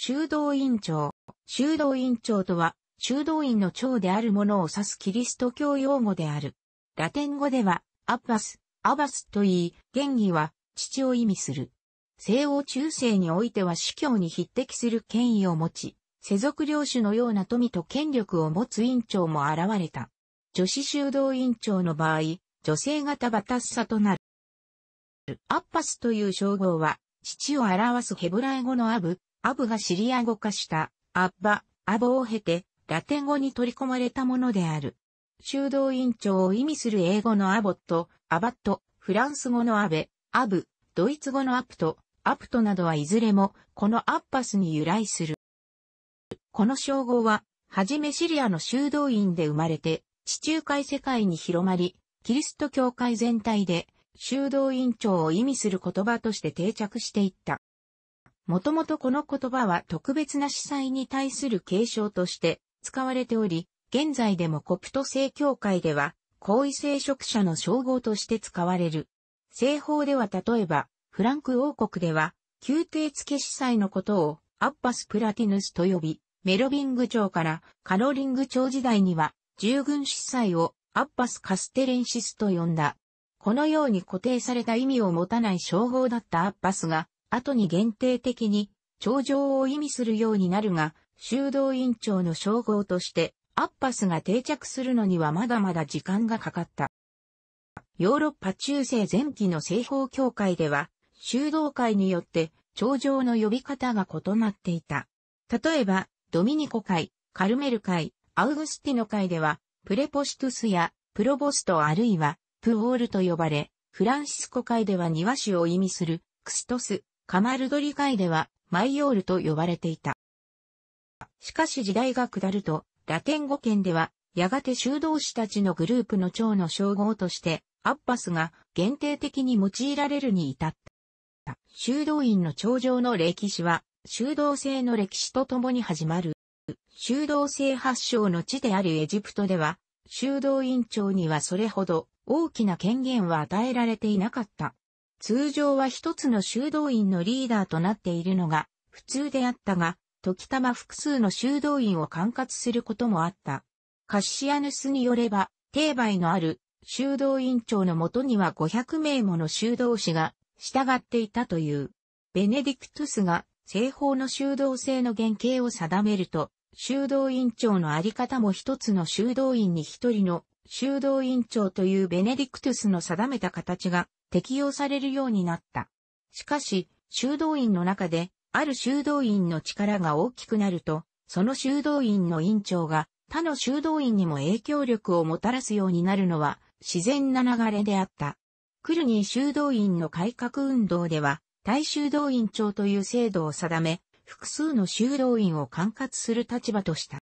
修道院長。修道院長とは、修道院の長であるものを指すキリスト教用語である。ラテン語では、アッバス、アバスと言い、原義は、父を意味する。西欧中世においては司教に匹敵する権威を持ち、世俗領主のような富と権力を持つ院長も現れた。女子修道院長の場合、女性型バタッサとなる。アッパスという称号は、父を表すヘブライ語のアブ、アブがシリア語化した、アッバ、アボを経て、ラテン語に取り込まれたものである。修道院長を意味する英語のアボット、アバット、フランス語のアベ、アブ、ドイツ語のアプト、アプトなどはいずれも、このアッパスに由来する。この称号は、はじめシリアの修道院で生まれて、地中海世界に広まり、キリスト教会全体で、修道院長を意味する言葉として定着していった。もともとこの言葉は特別な司祭に対する継承として使われており、現在でもコプト正教会では、高位聖職者の称号として使われる。西方では例えば、フランク王国では、宮廷付司祭のことをアッパス・プラティヌスと呼び、メロビング朝からカロリング朝時代には、従軍司祭をアッパス・カステレンシスと呼んだ。このように固定された意味を持たない称号だったアッパスが、後に限定的に、頂上を意味するようになるが、修道院長の称号として、アッパスが定着するのにはまだまだ時間がかかった。ヨーロッパ中世前期の西方教会では、修道会によって、頂上の呼び方が異なっていた。例えば、ドミニコ会、カルメル会、アウグスティノ会では、プレポシトゥスやプロボストあるいはプオールと呼ばれ、フランシスコ会では庭師を意味するクストス、カマルドリ界ではマイオールと呼ばれていた。しかし時代が下ると、ラテン語圏では、やがて修道士たちのグループの長の称号として、アッパスが限定的に用いられるに至った。修道院の頂上の歴史は、修道制の歴史とともに始まる。修道制発祥の地であるエジプトでは、修道院長にはそれほど大きな権限は与えられていなかった。通常は一つの修道院のリーダーとなっているのが普通であったが、時たま複数の修道院を管轄することもあった。カシアヌスによれば、定売のある修道院長のもとには500名もの修道士が従っていたという。ベネディクトゥスが西方の修道制の原型を定めると、修道院長のあり方も一つの修道院に一人の修道院長というベネディクトゥスの定めた形が適用されるようになった。しかし、修道院の中で、ある修道院の力が大きくなると、その修道院の院長が他の修道院にも影響力をもたらすようになるのは自然な流れであった。クルニー修道院の改革運動では、大修道院長という制度を定め、複数の修道院を管轄する立場とした。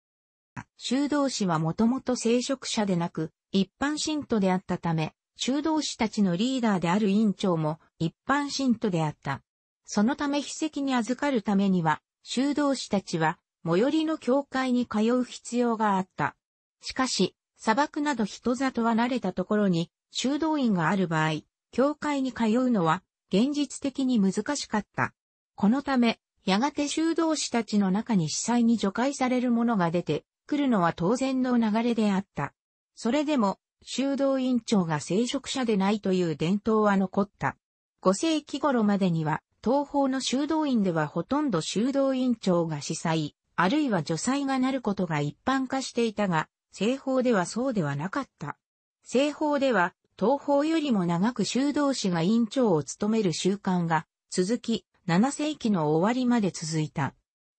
修道士はもともと聖職者でなく、一般信徒であったため、修道士たちのリーダーである委員長も一般信徒であった。そのため筆跡に預かるためには、修道士たちは、最寄りの教会に通う必要があった。しかし、砂漠など人里は慣れたところに、修道院がある場合、教会に通うのは、現実的に難しかった。このため、やがて修道士たちの中に司祭に除外されるものが出てくるのは当然の流れであった。それでも、修道院長が聖職者でないという伝統は残った。5世紀頃までには、東方の修道院ではほとんど修道院長が司祭、あるいは助祭がなることが一般化していたが、西方ではそうではなかった。西方では、東方よりも長く修道士が院長を務める習慣が続き、7世紀の終わりまで続いた。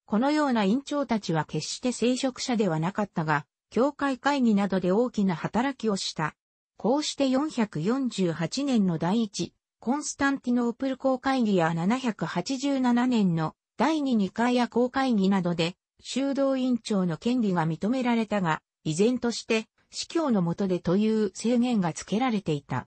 このような院長たちは決して聖職者ではなかったが、教会会議などで大きな働きをした。こうして448年の第一、コンスタンティノープル公会議や787年の第二二回や公会議などで、修道院長の権利が認められたが、依然として、司教の下でという制限が付けられていた。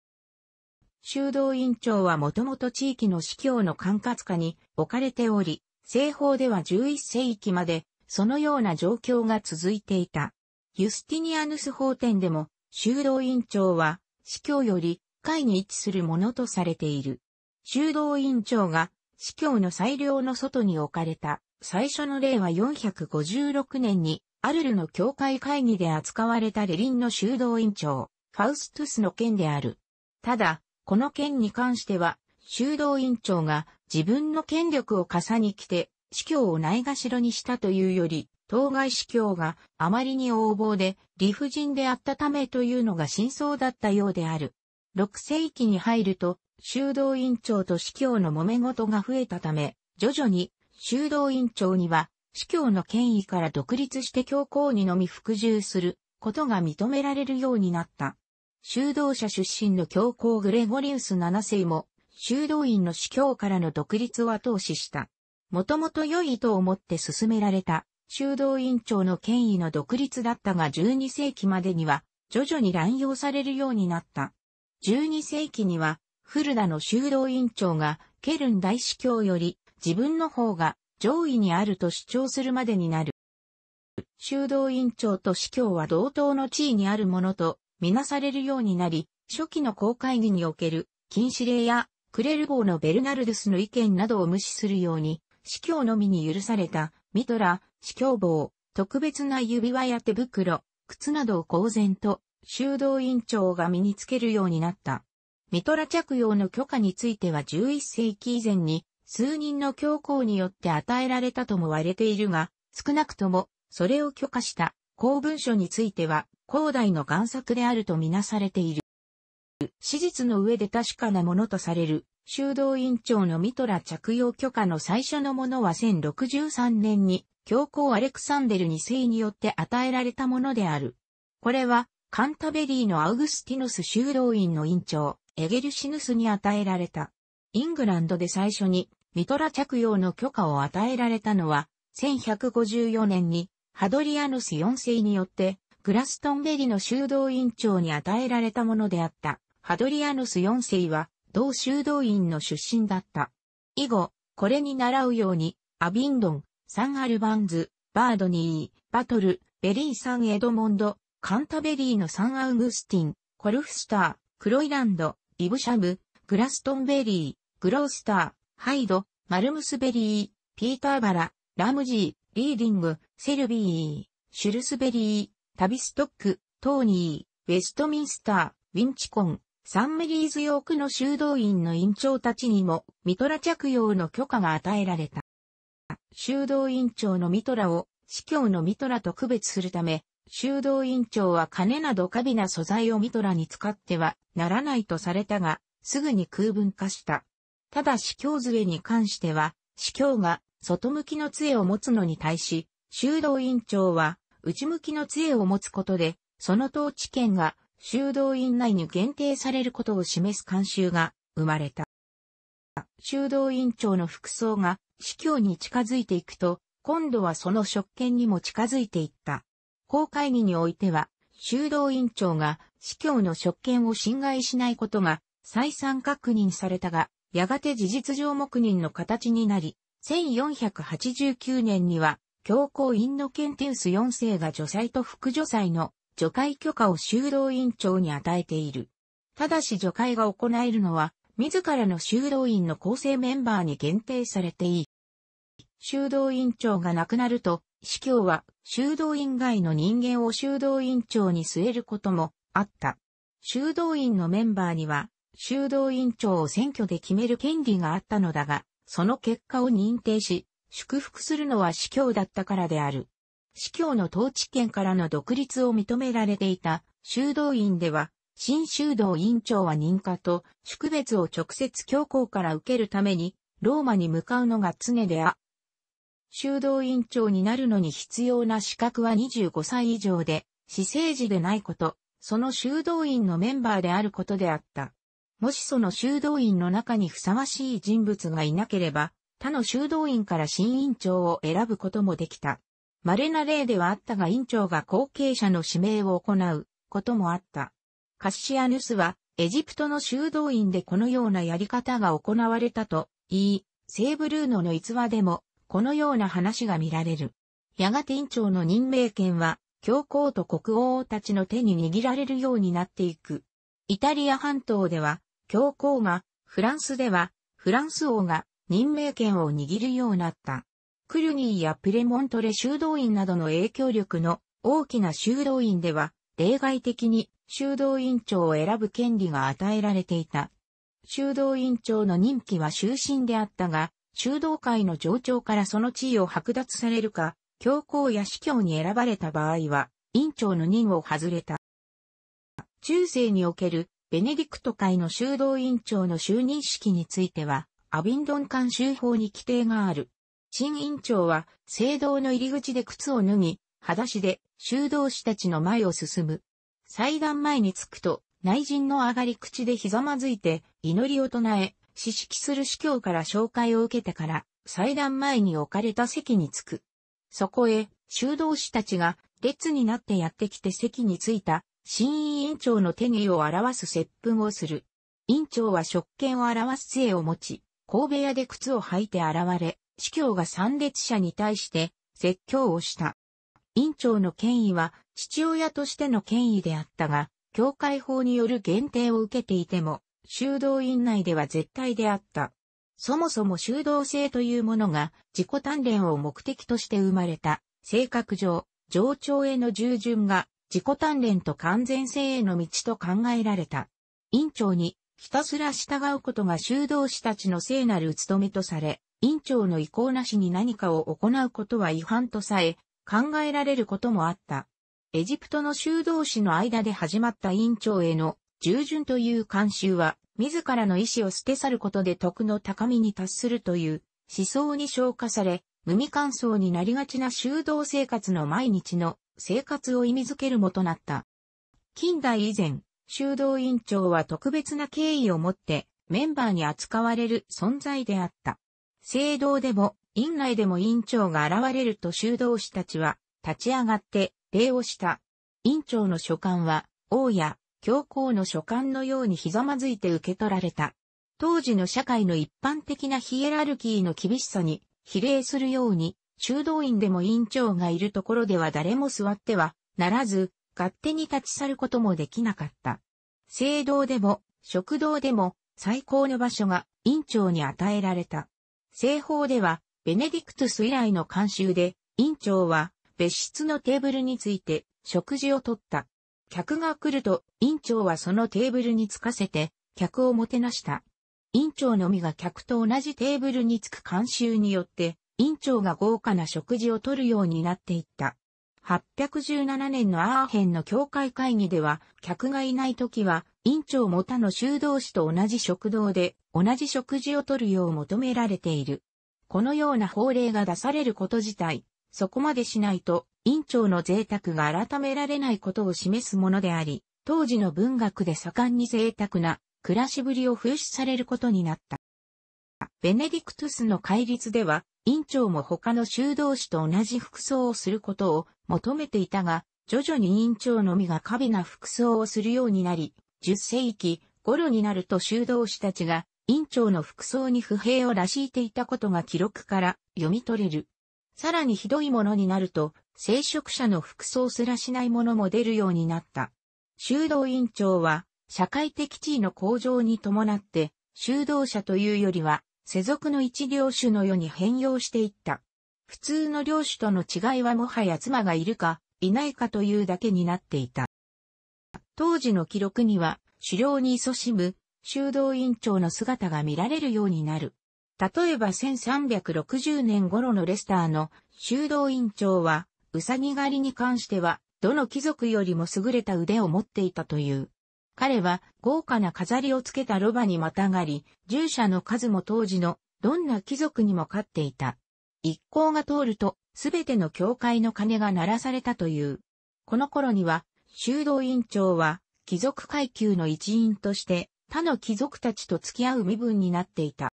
修道院長はもともと地域の司教の管轄下に置かれており、西方では11世紀まで、そのような状況が続いていた。ユスティニアヌス法典でも、修道院長は、司教より、会に位置するものとされている。修道院長が、司教の裁量の外に置かれた、最初の例は456年に、アルルの教会会議で扱われたレリンの修道院長、ファウストゥスの件である。ただ、この件に関しては、修道院長が自分の権力を重ね来て、司教をないがしろにしたというより、当該司教があまりに横暴で理不尽であったためというのが真相だったようである。6世紀に入ると、修道院長と司教の揉め事が増えたため、徐々に修道院長には司教の権威から独立して教皇にのみ服従することが認められるようになった。修道者出身の教皇グレゴリウス7世も、修道院の司教からの独立を後押しした。もともと良い意図を持って進められた修道院長の権威の独立だったが12世紀までには徐々に乱用されるようになった。12世紀にはフルダの修道院長がケルン大司教より自分の方が上位にあると主張するまでになる。修道院長と司教は同等の地位にあるものとみなされるようになり、初期の公会議における禁止令やクレル号のベルナルドスの意見などを無視するように、司教のみに許されたミトラ、死境棒、特別な指輪や手袋、靴などを公然と修道院長が身につけるようになった。ミトラ着用の許可については11世紀以前に数人の教皇によって与えられたとも割れているが、少なくともそれを許可した公文書については広大の贋作であるとみなされている。史実の上で確かなものとされる修道院長のミトラ着用許可の最初のものは1063年に教皇アレクサンデル2世によって与えられたものである。これは、カンタベリーのアウグスティノス修道院の院長、エゲルシヌスに与えられた。イングランドで最初にミトラ着用の許可を与えられたのは、1154年にハドリアヌス4世によってグラストンベリの修道院長に与えられたものであった。ハドリアヌス4世は同修道院の出身だった。以後、これに習うように、アビンドン、サン・アルバンズ、バードニー、バトル、ベリー・サン・エドモンド、カンタベリーのサン・アウグスティン、コルフスター、クロイランド、イブシャブ、グラストンベリー、グロースター、ハイド、マルムスベリー、ピーターバラ、ラムジー、リーディング、セルビー、シュルスベリー、タビストック、トーニー、ウェストミンスター、ウィンチコン、サンメリーズヨークの修道院の院長たちにも、ミトラ着用の許可が与えられた。修道院長のミトラを、司教のミトラと区別するため、修道院長は金など過微な素材をミトラに使ってはならないとされたが、すぐに空文化した。ただ司教杖に関しては、司教が外向きの杖を持つのに対し、修道院長は内向きの杖を持つことで、その統治権が修道院内に限定されることを示す慣習が生まれた。修道院長の服装が司教に近づいていくと、今度はその職権にも近づいていった。公会議においては、修道院長が司教の職権を侵害しないことが再三確認されたが、やがて事実上黙認の形になり、1489年には、教皇院のケンテウス4世が除裁と副除裁の除会許可を修道院長に与えている。ただし除会が行えるのは、自らの修道院の構成メンバーに限定されていい。修道院長が亡くなると、司教は修道院外の人間を修道院長に据えることもあった。修道院のメンバーには、修道院長を選挙で決める権利があったのだが、その結果を認定し、祝福するのは司教だったからである。司教の統治権からの独立を認められていた修道院では、新修道院長は認可と宿別を直接教皇から受けるために、ローマに向かうのが常であ。修道院長になるのに必要な資格は25歳以上で、私生児でないこと、その修道院のメンバーであることであった。もしその修道院の中にふさわしい人物がいなければ、他の修道院から新院長を選ぶこともできた。稀な例ではあったが院長が後継者の指名を行うこともあった。カッシアヌスは、エジプトの修道院でこのようなやり方が行われたと言い、ーブルーノの逸話でも、このような話が見られる。やがて院長の任命権は、教皇と国王たちの手に握られるようになっていく。イタリア半島では、教皇が、フランスでは、フランス王が任命権を握るようになった。クルニーやプレモントレ修道院などの影響力の大きな修道院では、例外的に修道院長を選ぶ権利が与えられていた。修道院長の任期は終身であったが、修道会の上長からその地位を剥奪されるか、教皇や司教に選ばれた場合は、院長の任を外れた。中世におけるベネディクト会の修道院長の就任式については、アビンドン監修法に規定がある。新院長は、聖堂の入り口で靴を脱ぎ、裸足で修道士たちの前を進む。祭壇前に着くと、内陣の上がり口でひざまずいて、祈りを唱え、指式する司教から紹介を受けてから、祭壇前に置かれた席に着く。そこへ、修道士たちが、列になってやってきて席に着いた、新委員長の手芸を表す接吻をする。委員長は職権を表す杖を持ち、神戸屋で靴を履いて現れ、司教が参列者に対して説教をした。委員長の権威は父親としての権威であったが、教会法による限定を受けていても、修道院内では絶対であった。そもそも修道制というものが自己鍛錬を目的として生まれた、性格上、上長への従順が自己鍛錬と完全性への道と考えられた。院長にひたすら従うことが修道士たちの聖なる務めとされ、院長の意向なしに何かを行うことは違反とさえ考えられることもあった。エジプトの修道士の間で始まった院長への従順という慣習は、自らの意志を捨て去ることで徳の高みに達するという思想に昇華され、無味乾燥になりがちな修道生活の毎日の生活を意味づけるもとなった。近代以前、修道院長は特別な敬意を持ってメンバーに扱われる存在であった。聖堂でも、院内でも院長が現れると修道士たちは立ち上がって礼をした。院長の書簡は、王や教皇の書簡のようにひざまずいて受け取られた。当時の社会の一般的なヒエラルキーの厳しさに比例するように、修道院でも院長がいるところでは誰も座ってはならず、勝手に立ち去ることもできなかった。聖堂でも、食堂でも、最高の場所が院長に与えられた。西方では、ベネディクトス以来の慣習で、院長は別室のテーブルについて食事をとった。客が来ると、院長はそのテーブルにつかせて、客をもてなした。院長のみが客と同じテーブルにつく慣習によって、院長が豪華な食事をとるようになっていった。817年のアーヘンの教会会議では、客がいない時は、院長も他の修道士と同じ食堂で、同じ食事をとるよう求められている。このような法令が出されること自体、そこまでしないと、院長の贅沢が改められないことを示すものであり、当時の文学で盛んに贅沢な暮らしぶりを風刺されることになった。ベネディクトゥスの戒律では、院長も他の修道士と同じ服装をすることを求めていたが、徐々に院長のみが過敏な服装をするようになり、10世紀頃になると修道士たちが院長の服装に不平をらしいていたことが記録から読み取れる。さらにひどいものになると、聖職者の服装すらしないものも出るようになった。修道院長は、社会的地位の向上に伴って、修道者というよりは、世俗の一領主の世に変容していった。普通の領主との違いはもはや妻がいるか、いないかというだけになっていた。当時の記録には、狩猟に勤しむ、修道院長の姿が見られるようになる。例えば1360年頃のレスターの修道院長は、うさぎ狩りに関しては、どの貴族よりも優れた腕を持っていたという。彼は豪華な飾りをつけたロバにまたがり、従者の数も当時のどんな貴族にも勝っていた。一行が通ると、すべての教会の鐘が鳴らされたという。この頃には、修道院長は、貴族階級の一員として、他の貴族たちと付き合う身分になっていた。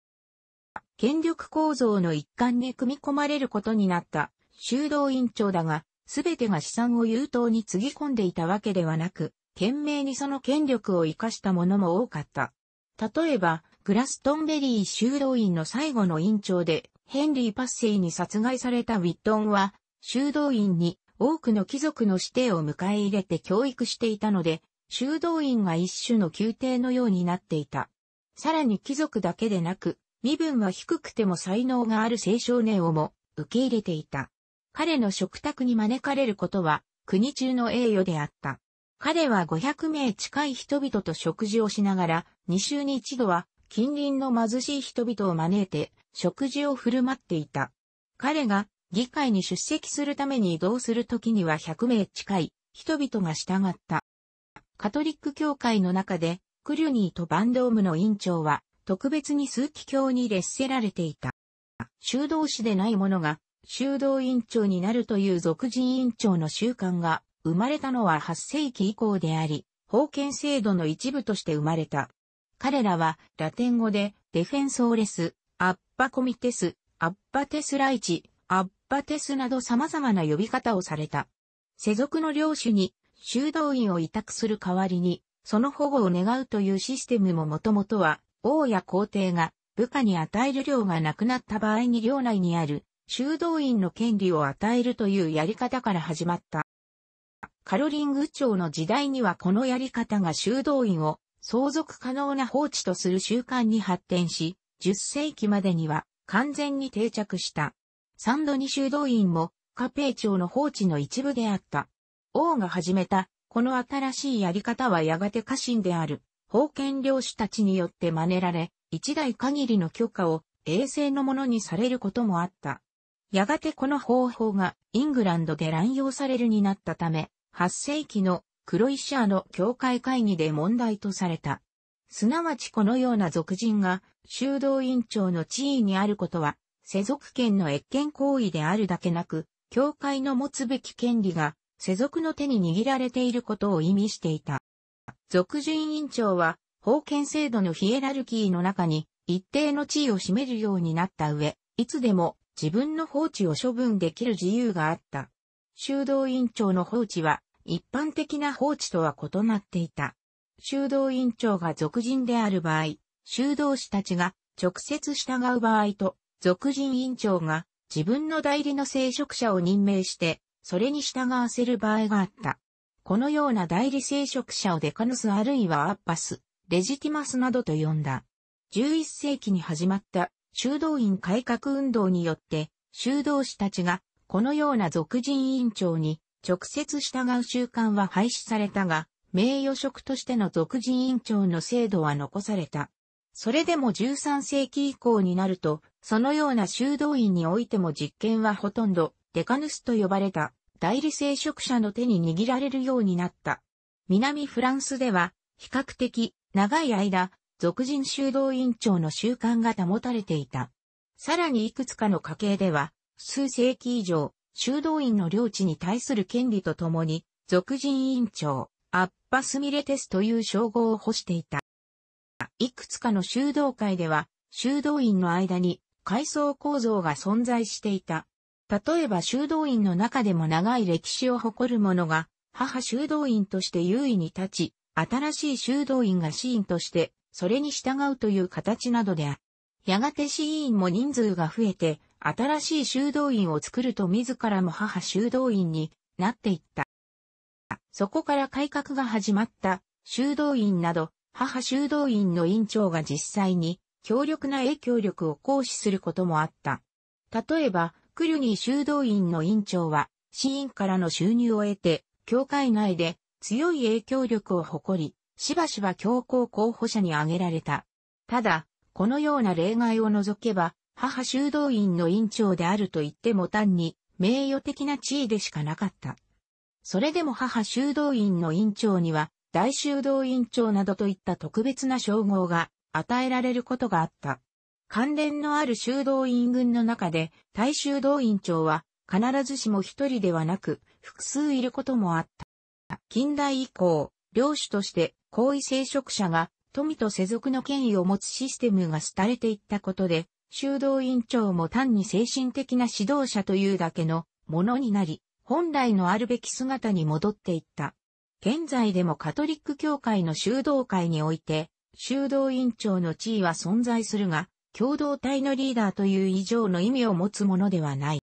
権力構造の一環に組み込まれることになった修道院長だが、すべてが資産を優等につぎ込んでいたわけではなく、懸命にその権力を活かしたものも多かった。例えば、グラストンベリー修道院の最後の院長で、ヘンリー・パッセイに殺害されたウィットンは、修道院に多くの貴族の指定を迎え入れて教育していたので、修道院が一種の宮廷のようになっていた。さらに貴族だけでなく、身分は低くても才能がある青少年をも受け入れていた。彼の食卓に招かれることは国中の栄誉であった。彼は500名近い人々と食事をしながら、2週に一度は近隣の貧しい人々を招いて食事を振る舞っていた。彼が議会に出席するために移動するときには100名近い人々が従った。カトリック教会の中で、クリュニーとバンドームの委員長は特別に枢機卿に列せられていた。修道士でない者が修道院長になるという俗人院長の習慣が生まれたのは8世紀以降であり、封建制度の一部として生まれた。彼らはラテン語でデフェンソーレス、アッパコミテス、アッパテスライチ、アッパテスなど様々な呼び方をされた。世俗の領主に修道院を委託する代わりに、その保護を願うというシステムももともとは王や皇帝が部下に与える量がなくなった場合に領内にある修道院の権利を与えるというやり方から始まった。カロリング朝の時代にはこのやり方が修道院を相続可能な放置とする習慣に発展し、10世紀までには完全に定着した。サンドニ修道院もカペイ朝の放置の一部であった。王が始めた、この新しいやり方はやがて家臣である封建領主たちによって真似られ、一代限りの許可を衛星のものにされることもあった。やがてこの方法がイングランドで乱用されるになったため、8世紀のクロイシアの教会会議で問題とされた。すなわちこのような俗人が修道院長の地位にあることは、世俗権の越権行為であるだけなく、教会の持つべき権利が世俗の手に握られていることを意味していた。属委員長は、封建制度のヒエラルキーの中に一定の地位を占めるようになった上、いつでも自分の放置を処分できる自由があった。修道委員長の放置は一般的な放置とは異なっていた。修道委員長が俗人である場合、修道士たちが直接従う場合と、俗人委員長が自分の代理の聖職者を任命して、それに従わせる場合があった。このような代理聖職者をデカヌスあるいはアッパス、レジティマスなどと呼んだ。11世紀に始まった修道院改革運動によって、修道士たちがこのような俗人委員長に直接従う習慣は廃止されたが、名誉職としての俗人委員長の制度は残された。それでも13世紀以降になると、そのような修道院においても実験はほとんどデカヌスと呼ばれた。代理聖職者の手に握られるようになった。南フランスでは、比較的長い間、俗人修道院長の習慣が保たれていた。さらにいくつかの家系では、数世紀以上、修道院の領地に対する権利とともに、俗人院長、アッパスミレテスという称号を欲していた。いくつかの修道会では、修道院の間に階層構造が存在していた。例えば修道院の中でも長い歴史を誇る者が、母修道院として優位に立ち、新しい修道院が死因として、それに従うという形などである。やがて死院も人数が増えて、新しい修道院を作ると自らも母修道院になっていった。そこから改革が始まった修道院など、母修道院の院長が実際に強力な影響力を行使することもあった。例えば、クリュニー修道院の院長は、市院からの収入を得て、教会内で強い影響力を誇り、しばしば教皇候補者に挙げられた。ただ、このような例外を除けば、母修道院の院長であると言っても単に名誉的な地位でしかなかった。それでも母修道院の院長には、大修道院長などといった特別な称号が与えられることがあった。関連のある修道院群の中で、大修道院長は、必ずしも一人ではなく、複数いることもあった。近代以降、領主として、高位聖職者が、富と世俗の権威を持つシステムが廃れていったことで、修道院長も単に精神的な指導者というだけのものになり、本来のあるべき姿に戻っていった。現在でもカトリック教会の修道会において、修道院長の地位は存在するが、共同体のリーダーという以上の意味を持つものではない。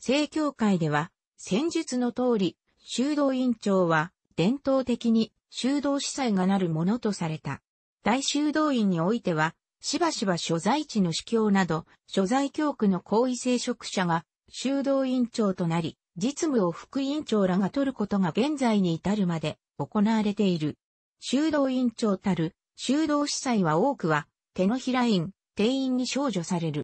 正教会では、戦術の通り、修道院長は、伝統的に修道司祭がなるものとされた。大修道院においては、しばしば所在地の司教など、所在教区の行為聖職者が修道院長となり、実務を副院長らが取ることが現在に至るまで行われている。修道院長たる修道司祭は多くは手のひら院、定員に少女される。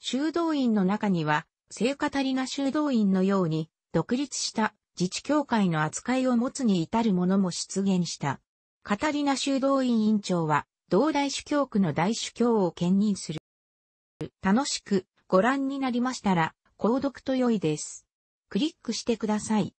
修道院の中には、聖カタリナ修道院のように、独立した自治教会の扱いを持つに至るものも出現した。カタリナ修道院院長は、同大主教区の大主教を兼任する。楽しくご覧になりましたら、購読と良いです。クリックしてください。